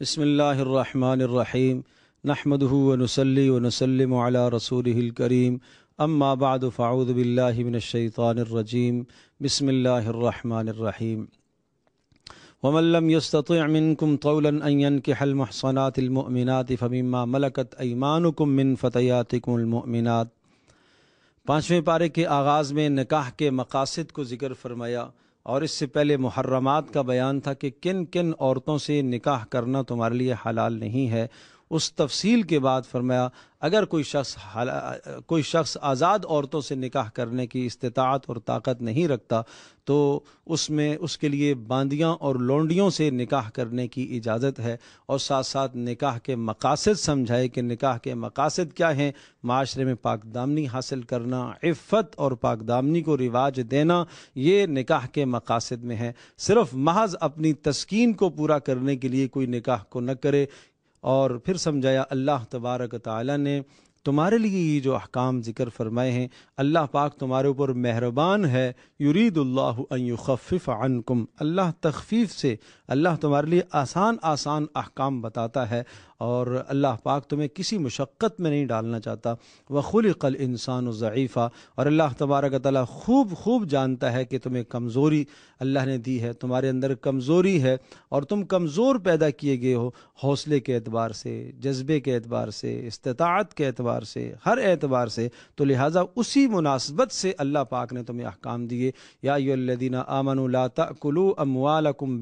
बसमीम नहमदनसली वनसलम रसूलकरीम ومن لم يستطع منكم طولا ان तौलन के المؤمنات فمما फ़मीमा मलकत من فتياتكم المؤمنات पाँचवें पारे के आगाज़ में निकाह के मकासद को ज़िक्र फरमाया और इससे पहले मुहर्रमात का बयान था कि किन किन औरतों से निकाह करना तुम्हारे लिए हलाल नहीं है उस तफसील के बाद फरमाया अगर कोई शख्स कोई शख्स आज़ाद औरतों से निकाह करने की इस्तात और ताकत नहीं रखता तो उसमें उसके लिए बांदियाँ और लौंडियों से निकाह करने की इजाज़त है और साथ साथ निकाह के मकासद समझाए कि निकाह के मकासद क्या हैं माशरे में पाकदामनी हासिल करना इफ़त और पाकदामनी को रिवाज देना ये निकाह के मकासद में है सिर्फ महज अपनी तस्किन को पूरा करने के लिए कोई निकाह को न करे और फिर समझाया अल्लाह तबारक ताली ने तुम्हारे लिए ये जो अहकाम ज़िक्र फरमाए हैं अल्लाह पाक तुम्हारे ऊपर मेहरबान है युरीदुल्लाफ़ अनकुम अल्लाह तखफीफ़ से अल्लाह तुम्हारे लिए आसान आसान अहकाम बताता है और अल्लाह पाक तुम्हें किसी मशक्क़त में नहीं डालना चाहता व कल इंसान ज़ीफ़ा और अल्लाह तबारक ताली खूब खूब जानता है कि तुम्हें कमज़ोरी अल्लाह ने दी है तुम्हारे अंदर कमज़ोरी है और तुम कमज़ोर पैदा किए गए हो हौसले के अतबार से जज्बे के अतबार से इस्तात के अतबार से हर एतबार से तो लिहाजा उसी मुनासबत से अल्लाह पाक ने तुम्हें अहकाम दिए यादीना आमन लाकुलू अमवाल कुम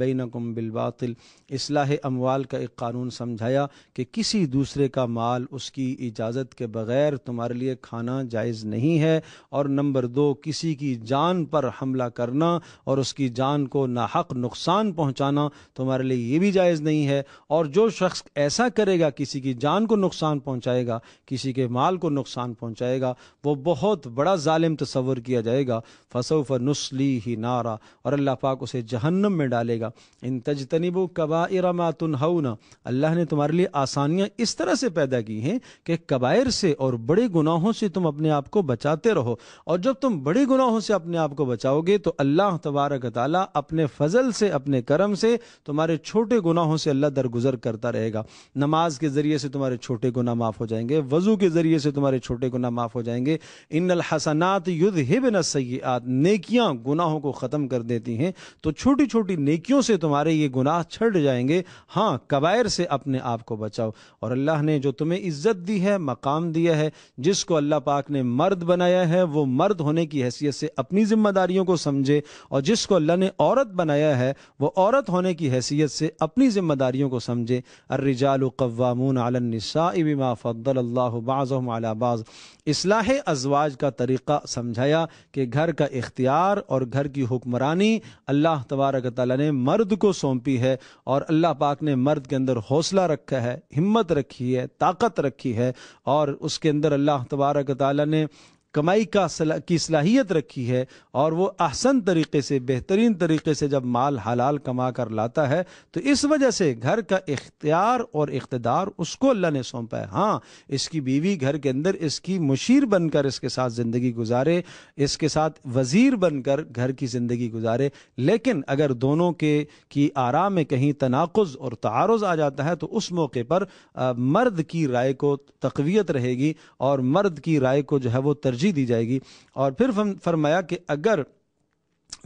बिलबातिल इसलाह अमवाल का एक कानून समझाया कि किसी दूसरे का माल उसकी इजाज़त के बग़ैर तुम्हारे लिए खाना जायज़ नहीं है और नंबर दो किसी की जान पर हमला करना और उसकी जान को नाहक नुकसान पहुँचाना तुम्हारे लिए ये भी जायज़ नहीं है और जो शख्स ऐसा करेगा किसी की जान को नुकसान पहुँचाएगा किसी के माल को नुकसान पहुँचाएगा वह बहुत बड़ा ालिम तस्वर किया जाएगा फसोफ़ नस्ली ही नारा और अल्लाह पाक उसे जहन्नम में डालेगा इन तजतनबू कबा इरमातन अल्लाह ने तुम्हारे लिए आसानियां इस तरह से पैदा की हैं कि कबायर से और बड़े गुनाहों से तुम अपने आप को बचाते रहो और जब तुम बड़े गुनाहों से अपने आप को बचाओगे तो अल्लाह तबारक ताली अपने फजल से अपने करम से तुम्हारे छोटे गुनाहों से अल्लाह दरगुजर करता रहेगा नमाज के ज़रिए से तुम्हारे छोटे गुना माफ़ हो जाएंगे वज़ू के ज़रिए से तुम्हारे छोटे गुना माफ़ हो जाएंगे इन हसनात युद्ध हिबन सयात नेकियाँ गुनाहों को ख़त्म कर देती हैं तो छोटी छोटी नेकियों से तुम्हारे ये गुनाह छट जाएंगे हाँ कबायर से अपने आप को बचा बचाओ और अल्लाह ने जो तुम्हें इज़्ज़त दी है मकाम दिया है जिसको अल्लाह पाक ने मर्द बनाया है वो मर्द होने की हैसियत से अपनी ज़िम्मेदारियों को समझे और जिसको अल्लाह ने औरत बनाया है वो औरत होने की हैसियत से अपनी ज़िम्मेदारियों को समझे अर्रिजाल कवामून अलनसाबा फ़द्दल्लाबाज़ असलाह अजवाज का तरीक़ा समझाया कि घर का इख्तियार और घर की हुक्मरानी अल्लाह तबारक ताली ने मर्द को सौंपी है और अल्लाह पाक ने मर्द के अंदर हौसला रखा है हिम्मत रखी है ताकत रखी है और उसके अंदर अल्लाह तबारक ताली ने कमाई का सला, की सलाहियत रखी है और वो आसन तरीके से बेहतरीन तरीके से जब माल हलाल कमा कर लाता है तो इस वजह से घर का इख्तियार और इकतदार उसको अल्लाह ने सौंपा है हाँ इसकी बीवी घर के अंदर इसकी मुशीर बनकर इसके साथ ज़िंदगी गुजारे इसके साथ वज़ीर बनकर घर की ज़िंदगी गुजारे लेकिन अगर दोनों के की आरा में कहीं तनाक़ और तारज़ आ जाता है तो उस मौके पर आ, मर्द की राय को तकवीत रहेगी और मर्द की राय को जो है वो तर्ज तरजीह दी जाएगी और फिर फरमाया कि अगर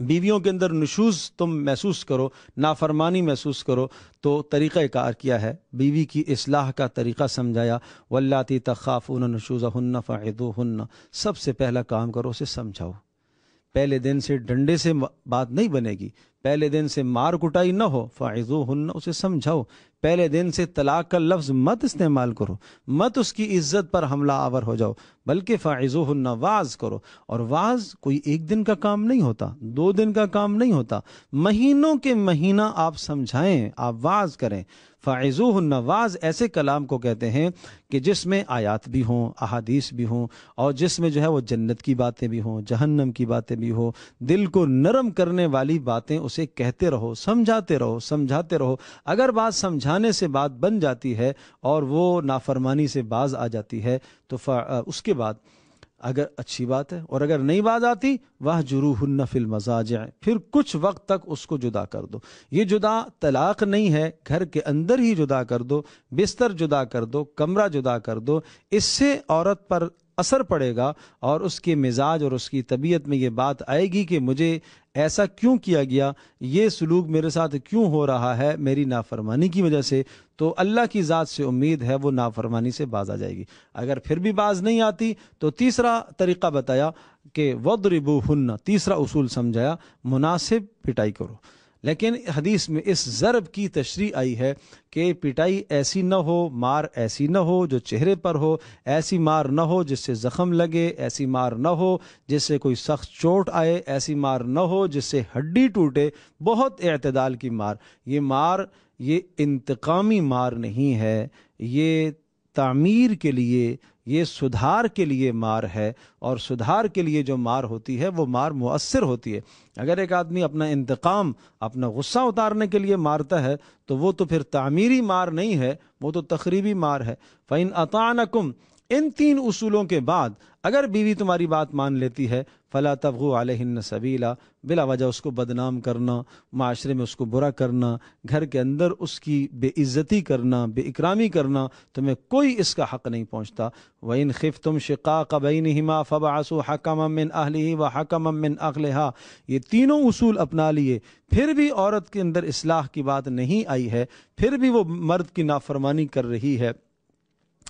बीवियों के अंदर नशूस तुम महसूस करो नाफरमानी महसूस करो तो तरीक़ा कार किया है बीवी की असलाह का तरीक़ा समझाया वल्लाती तखाफ़ुन नशूज़ हन्ना फ़ायदो हन्ना सबसे पहला काम करो उसे समझाओ पहले दिन से डंडे से बात नहीं बनेगी पहले दिन से मार कुटाई न हो फ़ाइज़ो हन उसे समझाओ पहले दिन से तलाक का लफ्ज़ मत इस्तेमाल करो मत उसकी इज्जत पर हमला आवर हो जाओ बल्कि फ़ाइज़ो हन वाज करो और वाज कोई एक दिन का काम नहीं होता दो दिन का काम नहीं होता महीनों के महीना आप समझाएं आप वाज करें फ़ाइज़ो हन वाज ऐसे कलाम को कहते हैं कि जिसमें आयात भी हों अहादीस भी हों और जिसमें जो है वो जन्नत की बातें भी हों जहन्नम की बातें भी हों दिल को नरम करने वाली बातें उस उसे कहते रहो समझाते रहो समझाते रहो अगर बात समझाने से बात बन जाती है और वो नाफरमानी से बाज आ जाती है तो उसके बाद अगर अच्छी बात है और अगर नहीं बात आती वह जुरूहन्न फिल मजाज फिर कुछ वक्त तक उसको जुदा कर दो ये जुदा तलाक नहीं है घर के अंदर ही जुदा कर दो बिस्तर जुदा कर दो कमरा जुदा कर दो इससे औरत पर असर पड़ेगा और उसके मिजाज और उसकी तबीयत में ये बात आएगी कि मुझे ऐसा क्यों किया गया ये सलूक मेरे साथ क्यों हो रहा है मेरी नाफरमानी की वजह से तो अल्लाह की ज़ात से उम्मीद है वो नाफरमानी से बाज आ जाएगी अगर फिर भी बाज नहीं आती तो तीसरा तरीका बताया कि वद्रिबू हन्ना तीसरा उसूल समझाया मुनासिब पिटाई करो लेकिन हदीस में इस ज़रब की तशरी आई है कि पिटाई ऐसी न हो मार ऐसी न हो जो चेहरे पर हो ऐसी मार न हो जिससे ज़ख़म लगे ऐसी मार न हो जिससे कोई सख्त चोट आए ऐसी मार न हो जिससे हड्डी टूटे बहुत अतदाल की मार ये मार ये इंतकामी मार नहीं है ये तामीर के लिए ये सुधार के लिए मार है और सुधार के लिए जो मार होती है वो मार मुअसर होती है अगर एक आदमी अपना इंतकाम अपना गुस्सा उतारने के लिए मारता है तो वो तो फिर तामीरी मार नहीं है वो तो तकरीबी मार है फ़ैन अतानकुम इन तीन उसूलों के बाद अगर बीवी तुम्हारी बात मान लेती है फला तबगु आलहिन्न सबीला बिला वजह उसको बदनाम करना माशरे में उसको बुरा करना घर के अंदर उसकी बेइज्जती करना बेइकरामी करना तुम्हें कोई इसका हक नहीं पहुँचता व इन खिफ तुम शिका कबैन हिमा फ़बासु हकम अमिन अहली व हकम मिन हा ये तीनों उसूल अपना लिए फिर भी औरत के अंदर इसलाह की बात नहीं आई है फिर भी वो मर्द की नाफरमानी कर रही है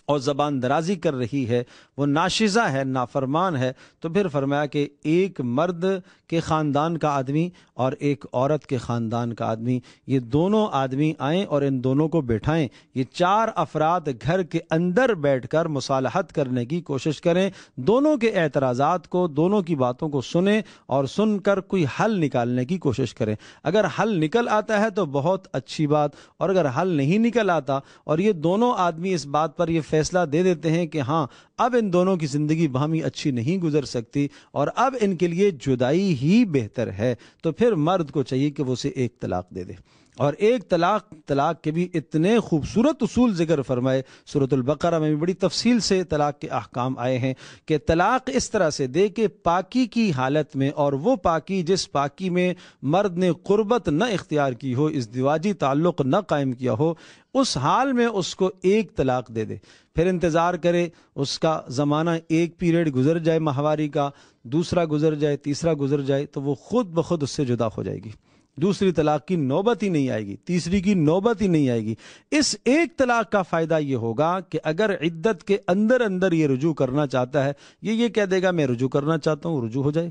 और ज़बान दराजी कर रही है वो नाशिज़ा है नाफरमान है तो फिर फरमाया कि एक मर्द के ख़ानदान का आदमी और एक औरत के ख़ानदान का आदमी ये दोनों आदमी आएँ और इन दोनों को बैठाएं ये चार अफराद घर के अंदर बैठ कर मुसालहत करने की कोशिश करें दोनों के एतराज़ा को दोनों की बातों को सुने और सुनकर कोई हल निकालने की कोशिश करें अगर हल निकल आता है तो बहुत अच्छी बात और अगर हल नहीं निकल आता और ये दोनों आदमी इस बात पर यह फैसला दे देते हैं कि हाँ अब इन दोनों की ज़िंदगी बहमी अच्छी नहीं गुजर सकती और अब इनके लिए जुदाई ही बेहतर है तो फिर मर्द को चाहिए कि वो उसे एक तलाक दे दे और एक तलाक तलाक के भी इतने खूबसूरत असूल जिक्र फरमाए सूरतुल्बकरा में भी बड़ी तफसील से तलाक के अहकाम आए हैं कि तलाक इस तरह से दे के पाकि की हालत में और वो पाकि जिस पाकि में मर्द ने कुर्बत न इख्तियार की हो इस दिवाजी ताल्लुक़ न कायम किया हो उस हाल में उसको एक तलाक दे दे फिर इंतज़ार करे उसका ज़माना एक पीरियड गुजर जाए माहवारी का दूसरा गुजर जाए तीसरा गुजर जाए तो वो खुद ब खुद उससे जुदा हो जाएगी दूसरी तलाक की नौबत ही नहीं आएगी तीसरी की नौबत ही नहीं आएगी इस एक तलाक का फ़ायदा यह होगा कि अगर इद्दत के अंदर अंदर यह रुजू करना चाहता है ये ये कह देगा मैं रुजू करना चाहता हूँ रुजू हो जाए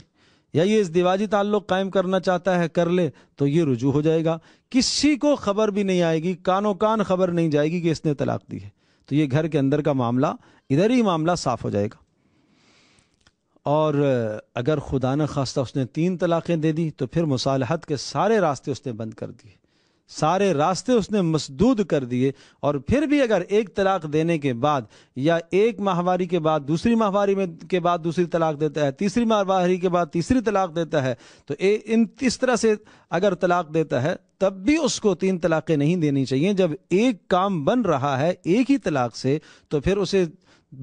या ये इस दिवाजी ताल्लुक़ कायम करना चाहता है कर ले तो ये रुजू हो जाएगा किसी को खबर भी नहीं आएगी कानो कान खबर नहीं जाएगी कि इसने तलाक दी है तो ये घर के अंदर का मामला इधर ही मामला साफ हो जाएगा और अगर खुदा न खास्ता उसने तीन तलाक़ें दे दी तो फिर मुसालहत के सारे रास्ते उसने बंद कर दिए सारे रास्ते उसने मसदूद कर दिए और फिर भी अगर एक तलाक देने के बाद या एक माहवारी के बाद दूसरी माहवारी में के बाद दूसरी तलाक देता है तीसरी माहवारी के बाद तीसरी तलाक देता है तो ए, इन इस तरह से अगर तलाक देता है तब भी उसको तीन तलाक़ें नहीं देनी चाहिए जब एक काम बन रहा है एक ही तलाक से तो फिर उसे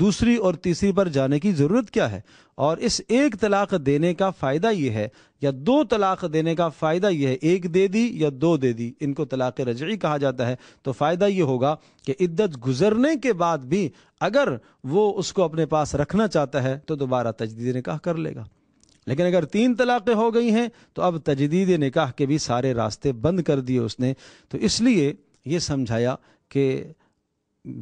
दूसरी और तीसरी पर जाने की ज़रूरत क्या है और इस एक तलाक देने का फ़ायदा यह है या दो तलाक देने का फ़ायदा यह है एक दे दी या दो दे दी इनको तलाक रजई कहा जाता है तो फ़ायदा ये होगा कि इद्दत गुजरने के बाद भी अगर वो उसको अपने पास रखना चाहता है तो दोबारा तजदीद निकाह कर लेगा लेकिन अगर तीन तलाक़ें हो गई हैं तो अब तजदीद निकाह के भी सारे रास्ते बंद कर दिए उसने तो इसलिए यह समझाया कि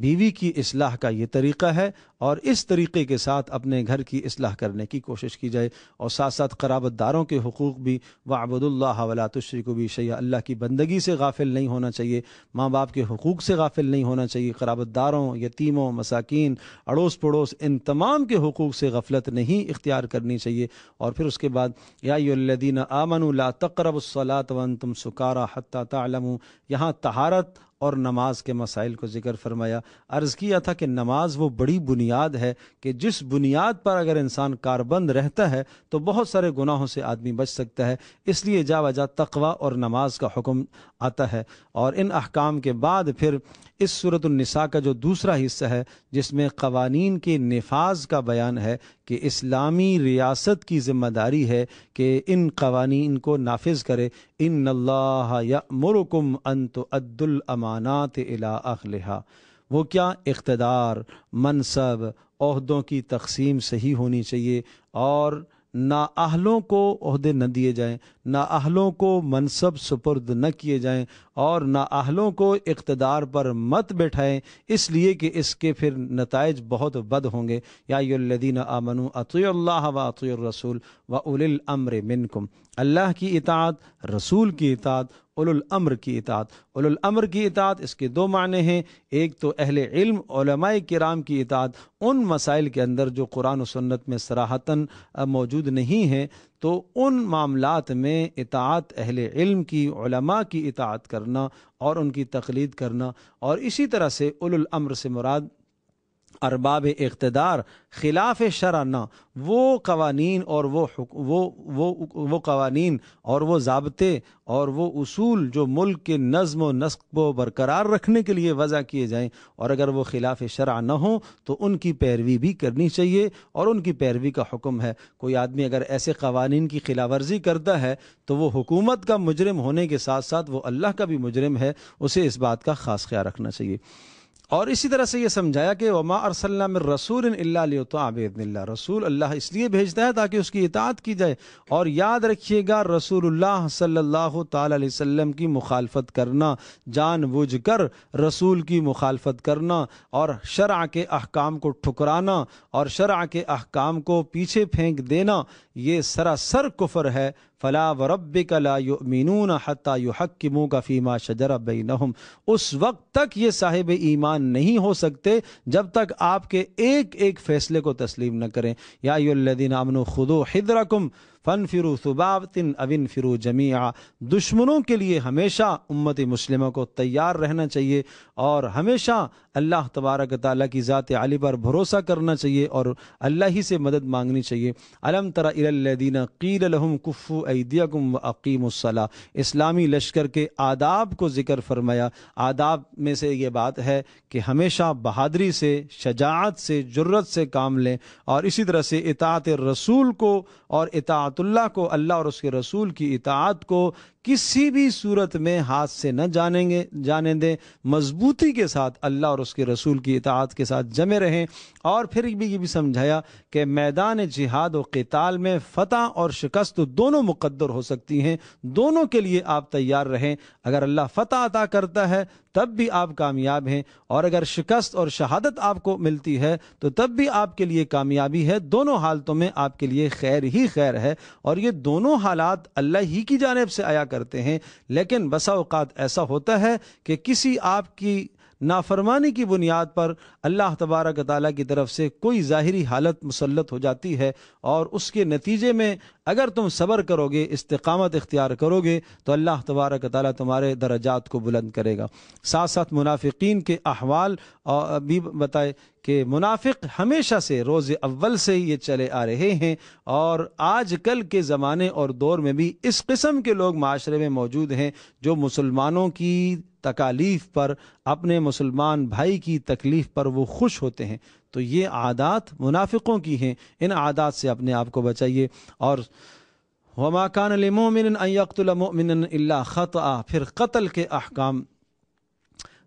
बीवी की असलाह का ये तरीक़ा है और इस तरीके के साथ अपने घर की असलाह करने की कोशिश की जाए और साथ साथ दारों के हकूक़ भी व वला वलातुश्री को भी शैया अल्लाह की बंदगी से गाफिल नहीं होना चाहिए माँ बाप के हकूक़ से गाफिल नहीं होना चाहिए दारों यतीमों मसाकिन अड़ोस पड़ोस इन तमाम के हकूक़ से गफलत नहीं इख्तियार करनी चाहिए और फिर उसके बाद यादीन आमन ला तकरबसलात वन तुम सुकारा हती तलम यहाँ तहारत और नमाज के मसाइल को जिक्र फरमाया अर्ज़ किया था कि नमाज वो बड़ी बुनियाद बुनियाद है कि जिस बुनियाद पर अगर इंसान कारबंद रहता है तो बहुत सारे गुनाहों से आदमी बच सकता है इसलिए जा जावजा तकवा और नमाज का हुक्म आता है और इन अहकाम के बाद फिर इस सूरतनसा का जो दूसरा हिस्सा है जिसमें कवानीन के नफाज का बयान है कि इस्लामी रियासत की जिम्मेदारी है कि इन कवानीन को नाफिज करे इन अल्लाह या मुरकुम अन तो अद्दुल अमानात अला अखलहा वो क्या इकतदार मनसब अहदों की तकसीम सही होनी चाहिए और ना अहलों को अहदे न दिए जाएँ ना अहलों को मनसब सुपुर्द न किए जाएं और ना अहलों को इकतदार पर मत बैठाएं इसलिए कि इसके फिर नतज बहुत बद होंगे यादीन आमनु अतुल्ला व अतुल रसूल व उलिल अमर मिनकुम अल्लाह की इतात रसूल की इतात उलमर की इतात उलमर की इतात इसके दो माने हैं एक तो अहल इल्म कराम की इतात उन मसाइल के अंदर जो कुरान सन्नत में सराहतन मौजूद नहीं है तो उन मामलात में इतात अहल इल्म की की इतात करना और उनकी तकलीद करना और इसी तरह से उलमर से मुराद अरबाब इकतदार खिलाफ शराना वो कवानीन और वो वो वो वो कवानीन और वो जबते और वो असूल जो मुल्क के नज़म व नस्क को बरकरार रखने के लिए वज़ा किए जाएँ और अगर वो खिलाफ शरा न हो तो उनकी पैरवी भी करनी चाहिए और उनकी पैरवी का हुक्म है कोई आदमी अगर ऐसे कवानीन की खिलाफ वर्जी करता है तो वो हुकूमत का मुजरम होने के साथ साथ वो अल्लाह का भी मुजरम है उसे इस बात का ख़ास ख्याल रखना चाहिए और इसी तरह से ये समझाया कि वमा अरसल्लाम रसूल अल्लाह रसूल अल्लाह इसलिए भेजता है ताकि उसकी इतात की जाए और याद रखिएगा रसूलुल्लाह सल्लल्लाहु अलैहि वसल्लम की मुखालफत करना जानबूझकर रसूल की मुखालफत करना और शरा के अहकाम को ठुकराना और शरा के अहकाम को पीछे फेंक देना ये सरासर कुफर है फ़ला व कला मीनून हती युहक्मू का फ़ीमा शजर नहम उस वक्त तक ये साहिब ईमान नहीं हो सकते जब तक आपके एक एक फ़ैसले को तस्लीम न करें या युल्लिन अमन खुदो हिदरकुम फ़न फिरू सुबावतिन अविन फिरु जमीआ दुश्मनों के लिए हमेशा उम्मत मुस्लिमों को तैयार रहना चाहिए और हमेशा अल्लाह तबारक ताली की ज़ात आली पर भरोसा करना चाहिए और अल्लाह ही से मदद मांगनी चाहिए अलम तरादीन इलदीन कीलहम कुफ़ु अकीमसला इस्लामी लश्कर के आदाब को ज़िक्र फरमाया आदाब में से ये बात है कि हमेशा बहादरी से शजात से ज़रूरत से काम लें और इसी तरह से इतात रसूल को और इतात तातुल्ला को अल्लाह और उसके रसूल की इतात को किसी भी सूरत में हाथ से न जानेंगे जाने दें मजबूती के साथ अल्लाह और उसके रसूल की इतात के साथ जमे रहें और फिर भी ये भी समझाया कि मैदान जिहाद और कताल में फ़तह और शिकस्त दोनों मुकद्दर हो सकती हैं दोनों के लिए आप तैयार रहें अगर अल्लाह फ़तह अता करता है तब भी आप कामयाब हैं और अगर शिकस्त और शहादत आपको मिलती है तो तब भी आपके लिए कामयाबी है दोनों हालतों में आपके लिए खैर ही खैर है और ये दोनों हालात अल्लाह ही की जानब से आया करते हैं लेकिन बसा ऐसा होता है कि किसी आपकी नाफरमानी की बुनियाद पर अल्लाह तबारक ताली की तरफ से कोई ज़ाहरी हालत मुसलत हो जाती है और उसके नतीजे में अगर तुम सब्र करोगे इस्तकामत इख्तियार करोगे तो अल्लाह तबारक ताली तुम्हारे दर्जात को बुलंद करेगा साथ साथ मुनाफिकीन के अहवाल भी बताए कि मुनाफिक हमेशा से रोज़ अव्वल से ये चले आ रहे हैं और आज कल के ज़माने और दौर में भी इस किस्म के लोग माशरे में मौजूद हैं जो मुसलमानों की तकालीफ पर अपने मुसलमान भाई की तकलीफ पर वो खुश होते हैं तो ये आदात मुनाफिकों की हैं इन आदात से अपने आप को बचाइए और वमाकान मोमिन यकतुलमिन ख़त फिर कत्ल के अहकाम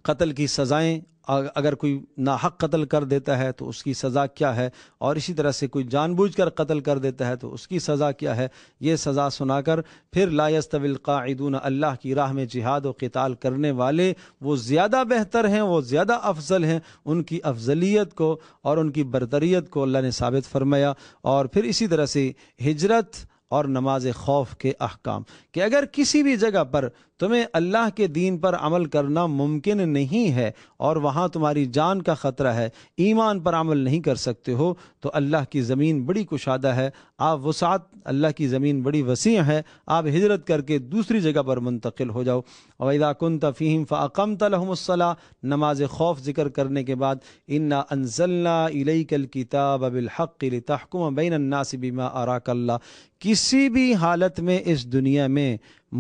कत्ल की सज़ाएँ अगर कोई नाहक कत्ल कर देता है तो उसकी सज़ा क्या है और इसी तरह से कोई जानबूझकर कत्ल कर देता है तो उसकी सज़ा क्या है ये सज़ा सुनाकर फिर लायस्तविल कादून अल्लाह की राह में जिहाद और कताल करने वाले वो ज़्यादा बेहतर हैं वो ज़्यादा अफजल हैं उनकी अफजलियत को और उनकी बरतरीत को अल्लाह ने सबित फरमाया और फिर इसी तरह से हजरत और नमाज खौफ के अहकाम कि अगर किसी भी जगह पर तुम्हें अल्लाह के दीन पर अमल करना मुमकिन नहीं है और वहाँ तुम्हारी जान का ख़तरा है ईमान पर अमल नहीं कर सकते हो तो अल्लाह की ज़मीन बड़ी कुशादा है आप वसात अल्लाह की ज़मीन बड़ी वसी है आप हिजरत करके दूसरी जगह पर मुंतकिल हो जाओ अवैदाकुन तफ़ीम फ़ाकम तलहमसला नमाज खौफ ज़िक्र करने के बाद इन्ना अनजल्ला कल किताब अबिलहक़ुम बैन अरा अराकल्ला किसी भी हालत में इस दुनिया में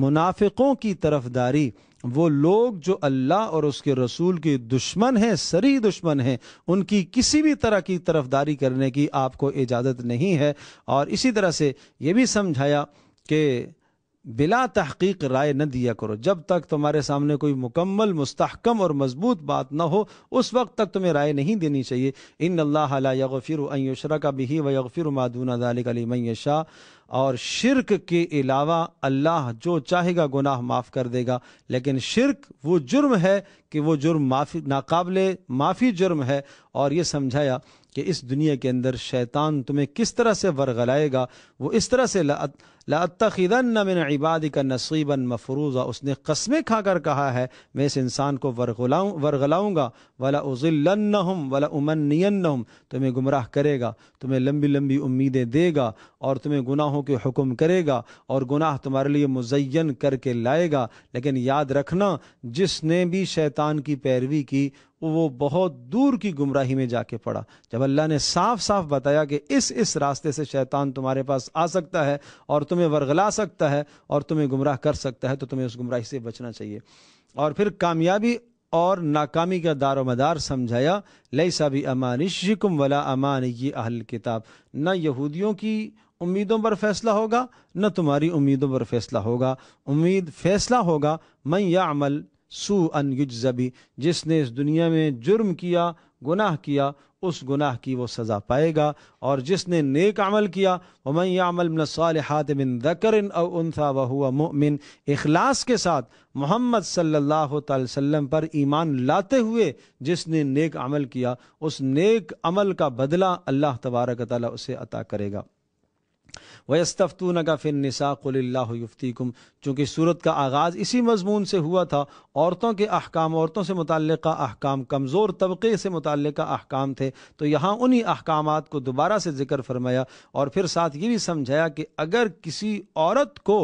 मुनाफिकों की तरफदारी वो लोग जो अल्लाह और उसके रसूल के दुश्मन हैं सरी दुश्मन हैं उनकी किसी भी तरह की तरफदारी करने की आपको इजाज़त नहीं है और इसी तरह से ये भी समझाया कि बिला तहकीक राय न दिया करो जब तक तुम्हारे सामने कोई मुकम्मल मुस्तकम और मजबूत बात ना हो उस वक्त तक तुम्हें राय नहीं देनी चाहिए इन अल्लाहफ़िर का बिही वफ़िर मादूना शाह और शिरक के अलावा अल्लाह जो चाहेगा गुनाह माफ़ कर देगा लेकिन शिरक वो जुर्म है कि वो जुर्म माफ़ी नाकबले माफ़ी जुर्म है और ये समझाया कि इस दुनिया के अंदर शैतान तुम्हें किस तरह से वरगलाएगा वो इस तरह से लातखन मैंने इबादी का नसीबन मफरूज मफरूज़ा उसने कस्में खाकर कहा है मैं इस इंसान को वरगलाऊँ वरगलाऊँगा वाला उज़िल्लन हम वाला उमनियन हम तुम्हें गुमराह करेगा तुम्हें लंबी लंबी उम्मीदें देगा और तुम्हें गुनाहों के हुक्म करेगा और गुनाह तुम्हारे लिए मुजयन करके लाएगा लेकिन याद रखना जिसने भी शैतान की पैरवी की वो बहुत दूर की गुमराही में जाके पड़ा जब अल्लाह ने साफ साफ बताया कि इस इस रास्ते से शैतान तुम्हारे पास आ सकता है और तुम्हें वर्गला सकता है और तुम्हें गुमराह कर सकता है तो तुम्हें उस गुमराही से बचना चाहिए और फिर कामयाबी और नाकामी का दार मदार समझाया लई साबी अमान शिकुम वला अमान ये अहल किताब न यहूदियों की उम्मीदों पर फैसला होगा न तुम्हारी उम्मीदों पर फैसला होगा उम्मीद फैसला होगा मैं या अमल सू अन युजबी जिसने इस दुनिया में जुर्म किया गुनाह किया उस गुनाह की वो सज़ा पाएगा और जिसने नेक अमल किया वमन अमल नसाल हातमिन दकरन उनसा वहुआ मोमिन अखलास के साथ मोहम्मद सल्लल्लाहु अलैहि पर ईमान लाते हुए जिसने नेक अमल किया उस नेक अमल का बदला अल्लाह तबारक ताली उसे अता करेगा वस्तफ़तून का फिर निसाक़ुल्लाफ्तीकुम चूँकि सूरत का आगाज़ इसी मजमून से हुआ था औरतों के अहकाम औरतों से मुतल अहकाम कमज़ोर तबके से मुतल अहकाम थे तो यहाँ उन्हीं अहकाम को दोबारा से जिक्र फरमाया और फिर साथ ये भी समझाया कि अगर किसी औरत को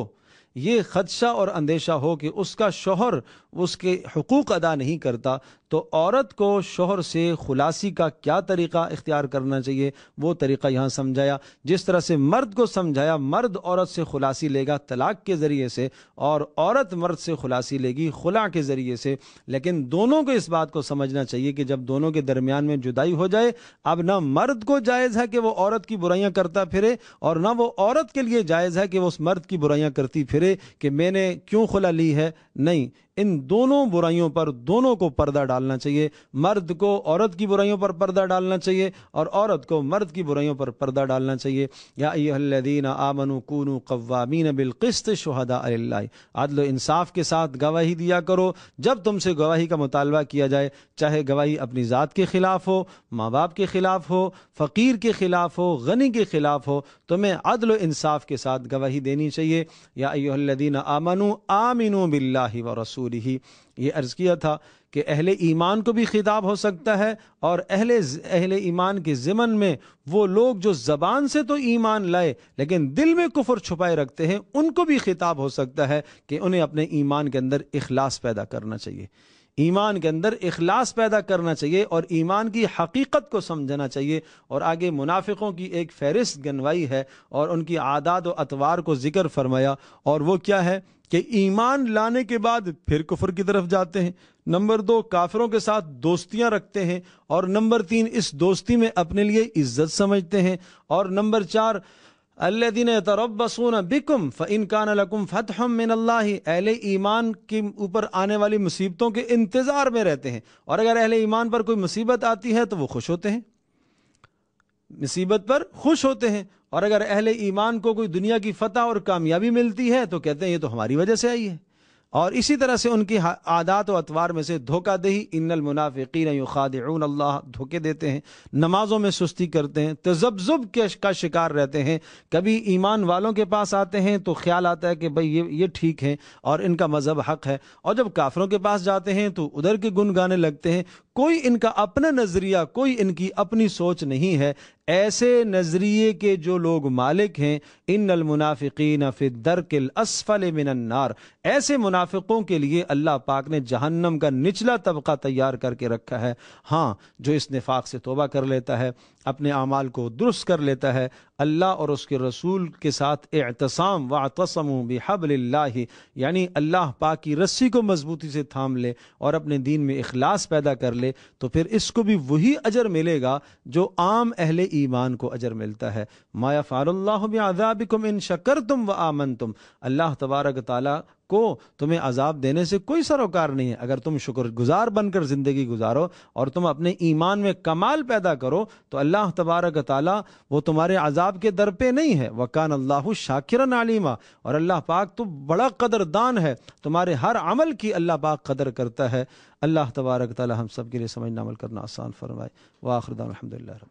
ये खदशा और अंदेशा हो कि उसका शोहर उसके हकूक़ अदा नहीं करता तो औरत को शोहर से खुलासी का क्या तरीक़ा इख्तियार करना चाहिए वो तरीक़ा यहां समझाया जिस तरह से मर्द को समझाया मर्द औरत से खुलासी लेगा तलाक के ज़रिए से और औरत मर्द से खुलासी लेगी खुला के ज़रिए से लेकिन दोनों को इस बात को समझना चाहिए कि जब दोनों के दरमियान में जुदाई हो जाए अब ना मर्द को जायज़ है कि वह औरत की बुराइयां करता फिरे और ना वो औरत के लिए जायज़ है कि वह उस मर्द की बुराइयां करती फिर फिरे कि मैंने क्यों खुला ली है नहीं इन दोनों बुराइयों पर दोनों को पर्दा डालना चाहिए मर्द को औरत की बुराइयों पर पर्दा डालना चाहिए और औरत को मर्द की बुराइयों पर पर्दा डालना चाहिए यादीन आमन कूनु कवामीन बिलकस्त शहदा अल्ला आदल इंसाफ के साथ गवाही दिया करो जब तुमसे गवाही का मुतालबा किया जाए चाहे गवाही अपनी ज़ात के ख़िलाफ़ हो माँ बाप के ख़िलाफ़ हो फ़कीर के ख़िलाफ़ हो गनी के ख़िलाफ़ हो तुम्हें अदल इंसाफ के साथ गवाही देनी चाहिए यादीन आमनु आमिन बिल्ला व रसूल रसूल ही ये अर्ज़ किया था कि अहले ईमान को भी खिताब हो सकता है और अहले अहले ईमान के जिमन में वो लोग जो ज़बान से तो ईमान लाए लेकिन दिल में कुफर छुपाए रखते हैं उनको भी खिताब हो सकता है कि उन्हें अपने ईमान के अंदर अखलास पैदा करना चाहिए ईमान के अंदर इखलास पैदा करना चाहिए और ईमान की हकीकत को समझना चाहिए और आगे मुनाफिकों की एक फहरिस्त गनवाई है और उनकी आदात व अतवार को ज़िक्र फरमाया और वो क्या है कि ईमान लाने के बाद फिर कुफर की तरफ जाते हैं नंबर दो काफिरों के साथ दोस्तियां रखते हैं और नंबर तीन इस दोस्ती में अपने लिए इज्जत समझते हैं और नंबर चार अल्लादीन तरबसून बिकुम फ़ इनकान लकुम फ़तहम मिन अल्लाह ईमान के ऊपर आने वाली मुसीबतों के इंतज़ार में रहते हैं और अगर अहल ईमान पर कोई मुसीबत आती है तो वो खुश होते हैं मुसीबत पर खुश होते हैं और अगर अहल ईमान को कोई दुनिया की फतह और कामयाबी मिलती है तो कहते हैं ये तो हमारी वजह से आई है और इसी तरह से उनकी आदात व अतवार में से दही इन्नल मुनाफिकीन अल्लाह धोखे देते हैं नमाजों में सुस्ती करते हैं तजब्जुब के का शिकार रहते हैं कभी ईमान वालों के पास आते हैं तो ख्याल आता है कि भाई ये ये ठीक है और इनका मज़हब हक है और जब काफरों के पास जाते हैं तो उधर के गुन गाने लगते हैं कोई इनका अपना नज़रिया कोई इनकी अपनी सोच नहीं है ऐसे नज़रिए के जो लोग मालिक हैं इन मुनाफिकीन फ़िदरकिल असफल मिनन्नार ऐसे मुनाफिकों के लिए अल्लाह पाक ने जहन्नम का निचला तबका तैयार करके रखा है हाँ जो इस निफाक से तोबा कर लेता है अपने अमाल को दुरुस्त कर लेता है अल्लाह और उसके रसूल के साथ एहतसाम व तसम बेहबल्ला यानी अल्लाह पा की रस्सी को मजबूती से थाम ले और अपने दीन में अखलास पैदा कर ले तो फिर इसको भी वही अजर मिलेगा जो आम अहल ईमान को अजर मिलता है माया फ़ाल्लाजाबिकुम इन शकर तुम व आमन तुम अल्लाह तबारक ताली को तुम्हें अजाब देने से कोई सरोकार नहीं है अगर तुम शुक्रगुजार बनकर ज़िंदगी गुजारो और तुम अपने ईमान में कमाल पैदा करो तो अल्लाह तबारक ताली वो तुम्हारे अजाब के दर पर नहीं है वकान अल्लाह शाकिरन आलिमा और अल्लाह पाक तो बड़ा कदरदान है तुम्हारे हर अमल की अल्लाह पाक कदर करता है अल्लाह तबारक ताली हम सब के लिए समझना अमल करना आसान फरमाए वाखरदा अलहमदिल्ला